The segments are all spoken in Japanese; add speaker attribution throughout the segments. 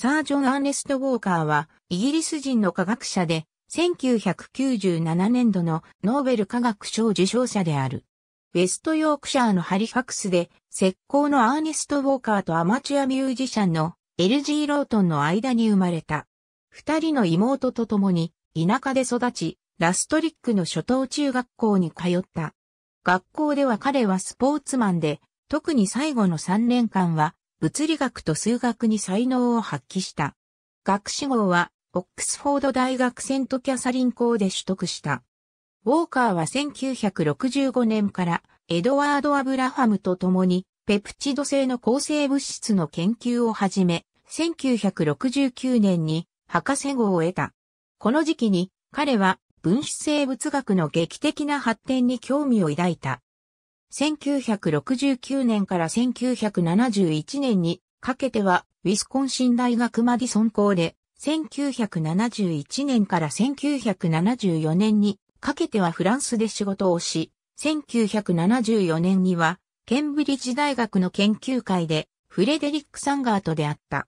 Speaker 1: サージョン・アーネスト・ウォーカーは、イギリス人の科学者で、1997年度のノーベル科学賞受賞者である。ウェストヨークシャーのハリファクスで、石膏のアーネスト・ウォーカーとアマチュアミュージシャンの LG ロートンの間に生まれた。二人の妹と共に田舎で育ち、ラストリックの初等中学校に通った。学校では彼はスポーツマンで、特に最後の3年間は物理学と数学に才能を発揮した。学士号は、オックスフォード大学セントキャサリン校で取得した。ウォーカーは1965年からエドワード・アブラハムと共にペプチド製の構成物質の研究を始め、1969年に博士号を得た。この時期に彼は分子生物学の劇的な発展に興味を抱いた。1969年から1971年にかけては、ウィスコンシン大学マディソン校で、1971年から1974年にかけてはフランスで仕事をし、1974年には、ケンブリッジ大学の研究会で、フレデリック・サンガートであった。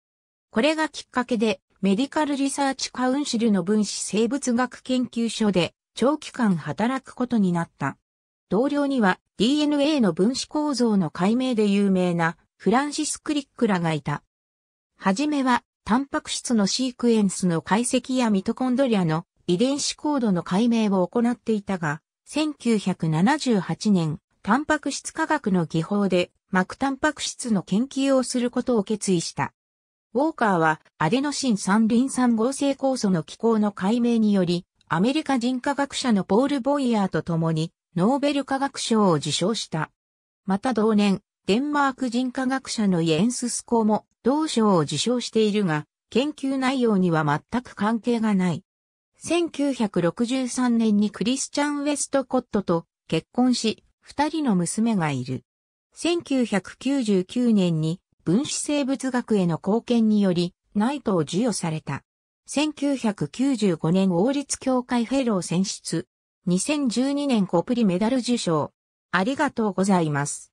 Speaker 1: これがきっかけで、メディカルリサーチカウンシルの分子生物学研究所で長期間働くことになった。同僚には DNA の分子構造の解明で有名なフランシス・クリックらがいた。はじめは、タンパク質のシークエンスの解析やミトコンドリアの遺伝子コードの解明を行っていたが、1978年、タンパク質科学の技法で膜タンパク質の研究をすることを決意した。ウォーカーはアデノシン三リン酸合成酵素の機構の解明により、アメリカ人科学者のポール・ボイヤーと共にノーベル化学賞を受賞した。また同年、デンマーク人科学者のイエンススコも同賞を受賞しているが、研究内容には全く関係がない。1963年にクリスチャン・ウェストコットと結婚し、二人の娘がいる。1999年に分子生物学への貢献により、ナイトを授与された。1995年王立協会フェロー選出。2012年コプリメダル受賞。ありがとうございます。